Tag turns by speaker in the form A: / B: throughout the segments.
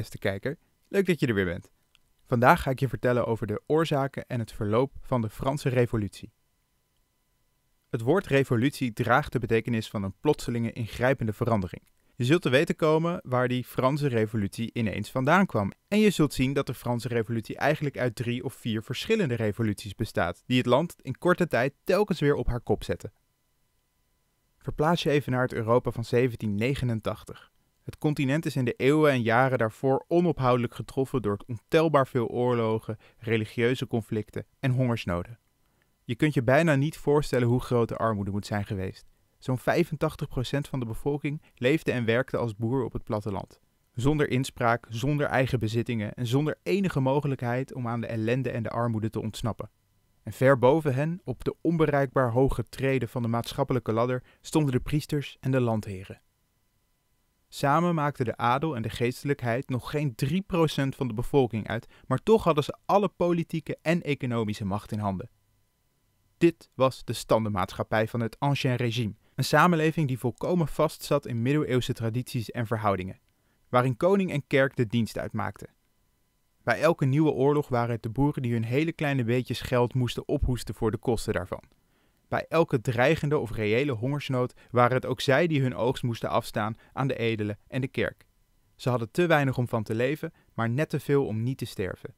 A: beste kijker. Leuk dat je er weer bent. Vandaag ga ik je vertellen over de oorzaken en het verloop van de Franse Revolutie. Het woord revolutie draagt de betekenis van een plotselinge ingrijpende verandering. Je zult te weten komen waar die Franse Revolutie ineens vandaan kwam. En je zult zien dat de Franse Revolutie eigenlijk uit drie of vier verschillende revoluties bestaat, die het land in korte tijd telkens weer op haar kop zetten. Verplaats je even naar het Europa van 1789. Het continent is in de eeuwen en jaren daarvoor onophoudelijk getroffen door ontelbaar veel oorlogen, religieuze conflicten en hongersnoden. Je kunt je bijna niet voorstellen hoe groot de armoede moet zijn geweest. Zo'n 85% van de bevolking leefde en werkte als boer op het platteland. Zonder inspraak, zonder eigen bezittingen en zonder enige mogelijkheid om aan de ellende en de armoede te ontsnappen. En ver boven hen, op de onbereikbaar hoge treden van de maatschappelijke ladder, stonden de priesters en de landheren. Samen maakten de adel en de geestelijkheid nog geen 3% van de bevolking uit, maar toch hadden ze alle politieke en economische macht in handen. Dit was de standenmaatschappij van het Ancien Régime, een samenleving die volkomen vastzat in middeleeuwse tradities en verhoudingen, waarin koning en kerk de dienst uitmaakten. Bij elke nieuwe oorlog waren het de boeren die hun hele kleine beetjes geld moesten ophoesten voor de kosten daarvan. Bij elke dreigende of reële hongersnood waren het ook zij die hun oogst moesten afstaan aan de edelen en de kerk. Ze hadden te weinig om van te leven, maar net te veel om niet te sterven.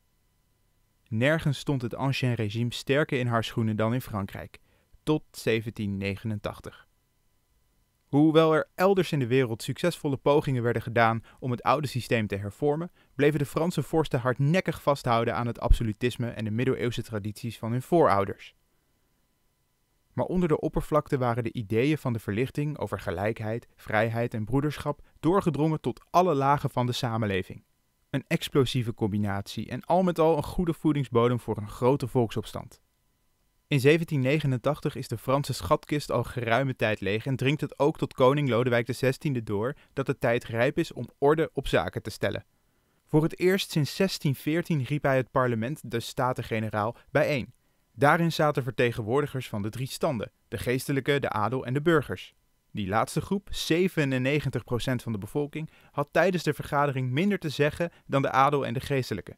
A: Nergens stond het Ancien Regime sterker in haar schoenen dan in Frankrijk, tot 1789. Hoewel er elders in de wereld succesvolle pogingen werden gedaan om het oude systeem te hervormen, bleven de Franse vorsten hardnekkig vasthouden aan het absolutisme en de middeleeuwse tradities van hun voorouders. Maar onder de oppervlakte waren de ideeën van de verlichting over gelijkheid, vrijheid en broederschap doorgedrongen tot alle lagen van de samenleving. Een explosieve combinatie en al met al een goede voedingsbodem voor een grote volksopstand. In 1789 is de Franse schatkist al geruime tijd leeg en dringt het ook tot koning Lodewijk XVI door dat de tijd rijp is om orde op zaken te stellen. Voor het eerst sinds 1614 riep hij het parlement, de Staten-Generaal, bijeen Daarin zaten vertegenwoordigers van de drie standen, de geestelijke, de adel en de burgers. Die laatste groep, 97% van de bevolking, had tijdens de vergadering minder te zeggen dan de adel en de geestelijke.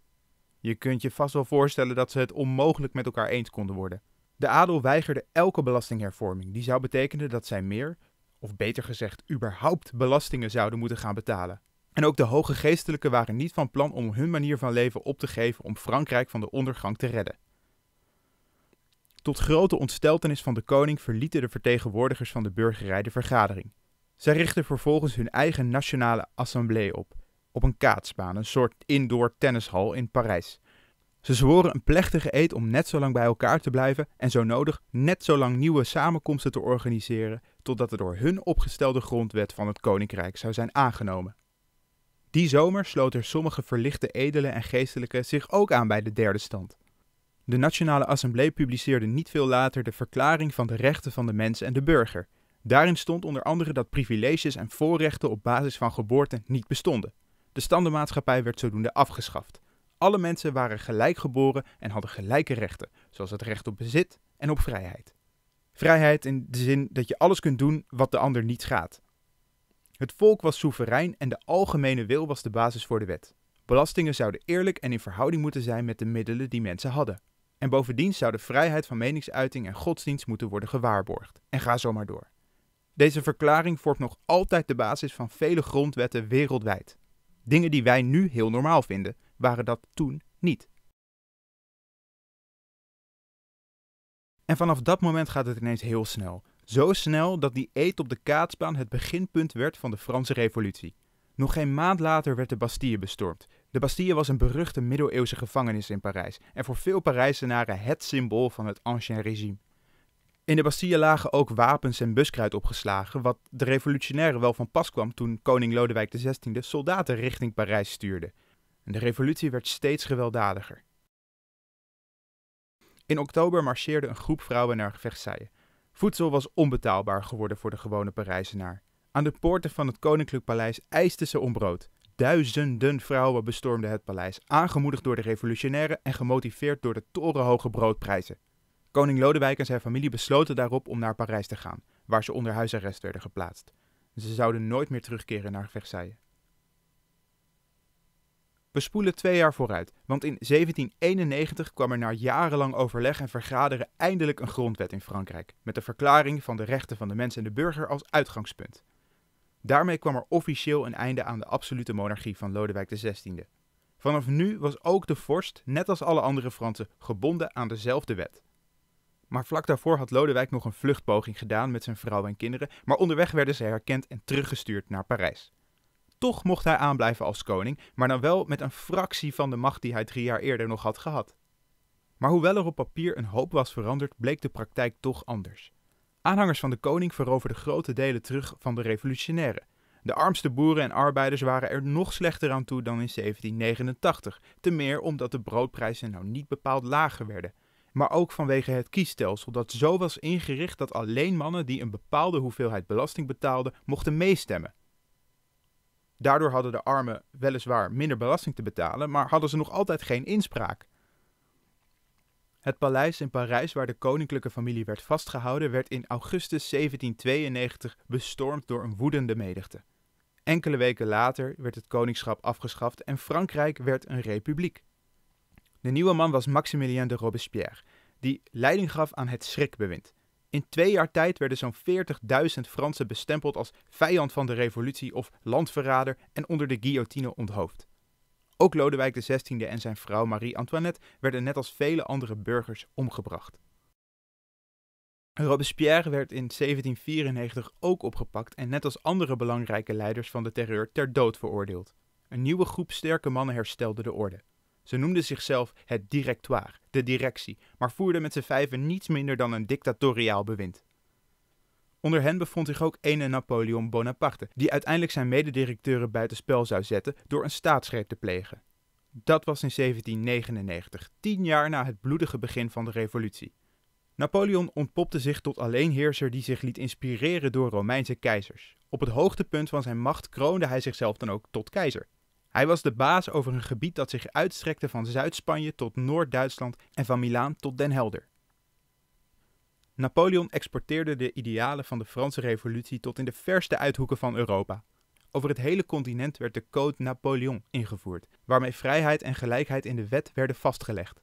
A: Je kunt je vast wel voorstellen dat ze het onmogelijk met elkaar eens konden worden. De adel weigerde elke belastinghervorming, die zou betekenen dat zij meer, of beter gezegd, überhaupt belastingen zouden moeten gaan betalen. En ook de hoge geestelijke waren niet van plan om hun manier van leven op te geven om Frankrijk van de ondergang te redden. Tot grote ontsteltenis van de koning verlieten de vertegenwoordigers van de burgerij de vergadering. Zij richtten vervolgens hun eigen nationale assemblee op, op een kaatsbaan, een soort indoor tennishal in Parijs. Ze zworen een plechtige eed om net zo lang bij elkaar te blijven en zo nodig net zo lang nieuwe samenkomsten te organiseren, totdat de door hun opgestelde grondwet van het koninkrijk zou zijn aangenomen. Die zomer sloten sommige verlichte edelen en geestelijken zich ook aan bij de derde stand. De Nationale Assemblée publiceerde niet veel later de Verklaring van de Rechten van de Mens en de Burger. Daarin stond onder andere dat privileges en voorrechten op basis van geboorte niet bestonden. De standenmaatschappij werd zodoende afgeschaft. Alle mensen waren gelijk geboren en hadden gelijke rechten, zoals het recht op bezit en op vrijheid. Vrijheid in de zin dat je alles kunt doen wat de ander niet gaat. Het volk was soeverein en de algemene wil was de basis voor de wet. Belastingen zouden eerlijk en in verhouding moeten zijn met de middelen die mensen hadden. En bovendien zou de vrijheid van meningsuiting en godsdienst moeten worden gewaarborgd. En ga zo maar door. Deze verklaring vormt nog altijd de basis van vele grondwetten wereldwijd. Dingen die wij nu heel normaal vinden, waren dat toen niet. En vanaf dat moment gaat het ineens heel snel. Zo snel dat die eet op de kaatsbaan het beginpunt werd van de Franse Revolutie. Nog geen maand later werd de Bastille bestormd de Bastille was een beruchte middeleeuwse gevangenis in Parijs en voor veel Parijzenaren het symbool van het Ancien Régime. In de Bastille lagen ook wapens en buskruid opgeslagen, wat de revolutionairen wel van pas kwam toen koning Lodewijk XVI soldaten richting Parijs stuurde. de revolutie werd steeds gewelddadiger. In oktober marcheerde een groep vrouwen naar Versailles. Voedsel was onbetaalbaar geworden voor de gewone Parijzenaar. Aan de poorten van het koninklijk paleis eisten ze om brood. Duizenden vrouwen bestormden het paleis, aangemoedigd door de revolutionairen en gemotiveerd door de torenhoge broodprijzen. Koning Lodewijk en zijn familie besloten daarop om naar Parijs te gaan, waar ze onder huisarrest werden geplaatst. Ze zouden nooit meer terugkeren naar Versailles. We spoelen twee jaar vooruit, want in 1791 kwam er na jarenlang overleg en vergaderen eindelijk een grondwet in Frankrijk, met de verklaring van de rechten van de mens en de burger als uitgangspunt. Daarmee kwam er officieel een einde aan de absolute monarchie van Lodewijk XVI. Vanaf nu was ook de vorst, net als alle andere Fransen, gebonden aan dezelfde wet. Maar vlak daarvoor had Lodewijk nog een vluchtpoging gedaan met zijn vrouw en kinderen, maar onderweg werden ze herkend en teruggestuurd naar Parijs. Toch mocht hij aanblijven als koning, maar dan wel met een fractie van de macht die hij drie jaar eerder nog had gehad. Maar hoewel er op papier een hoop was veranderd, bleek de praktijk toch anders. Aanhangers van de koning veroverden grote delen terug van de revolutionairen. De armste boeren en arbeiders waren er nog slechter aan toe dan in 1789, te meer omdat de broodprijzen nou niet bepaald lager werden. Maar ook vanwege het kiesstelsel dat zo was ingericht dat alleen mannen die een bepaalde hoeveelheid belasting betaalden, mochten meestemmen. Daardoor hadden de armen weliswaar minder belasting te betalen, maar hadden ze nog altijd geen inspraak. Het paleis in Parijs waar de koninklijke familie werd vastgehouden werd in augustus 1792 bestormd door een woedende menigte. Enkele weken later werd het koningschap afgeschaft en Frankrijk werd een republiek. De nieuwe man was Maximilien de Robespierre, die leiding gaf aan het schrikbewind. In twee jaar tijd werden zo'n 40.000 Fransen bestempeld als vijand van de revolutie of landverrader en onder de guillotine onthoofd. Ook Lodewijk XVI en zijn vrouw Marie-Antoinette werden net als vele andere burgers omgebracht. Robespierre werd in 1794 ook opgepakt en net als andere belangrijke leiders van de terreur ter dood veroordeeld. Een nieuwe groep sterke mannen herstelde de orde. Ze noemden zichzelf het directoire, de directie, maar voerden met z'n vijven niets minder dan een dictatoriaal bewind. Onder hen bevond zich ook ene Napoleon Bonaparte, die uiteindelijk zijn mededirecteuren buitenspel zou zetten door een staatsgreep te plegen. Dat was in 1799, tien jaar na het bloedige begin van de revolutie. Napoleon ontpopte zich tot alleenheerser die zich liet inspireren door Romeinse keizers. Op het hoogtepunt van zijn macht kroonde hij zichzelf dan ook tot keizer. Hij was de baas over een gebied dat zich uitstrekte van Zuid-Spanje tot Noord-Duitsland en van Milaan tot Den Helder. Napoleon exporteerde de idealen van de Franse Revolutie tot in de verste uithoeken van Europa. Over het hele continent werd de Code Napoleon ingevoerd, waarmee vrijheid en gelijkheid in de wet werden vastgelegd.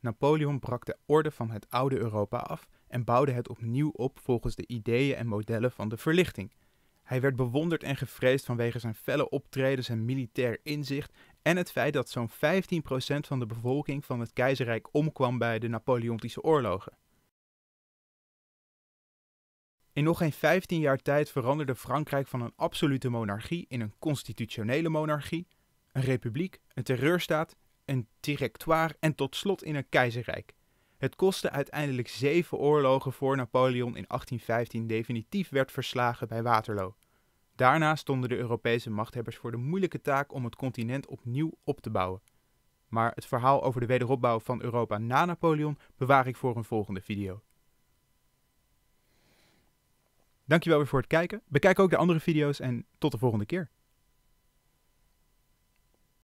A: Napoleon brak de orde van het oude Europa af en bouwde het opnieuw op volgens de ideeën en modellen van de verlichting. Hij werd bewonderd en gevreesd vanwege zijn felle optreden, en militair inzicht en het feit dat zo'n 15% van de bevolking van het keizerrijk omkwam bij de Napoleontische oorlogen. In nog geen 15 jaar tijd veranderde Frankrijk van een absolute monarchie in een constitutionele monarchie, een republiek, een terreurstaat, een directoire en tot slot in een keizerrijk. Het kostte uiteindelijk zeven oorlogen voor Napoleon in 1815 definitief werd verslagen bij Waterloo. Daarna stonden de Europese machthebbers voor de moeilijke taak om het continent opnieuw op te bouwen. Maar het verhaal over de wederopbouw van Europa na Napoleon bewaar ik voor een volgende video. Dankjewel weer voor het kijken. Bekijk ook de andere video's en tot de volgende keer.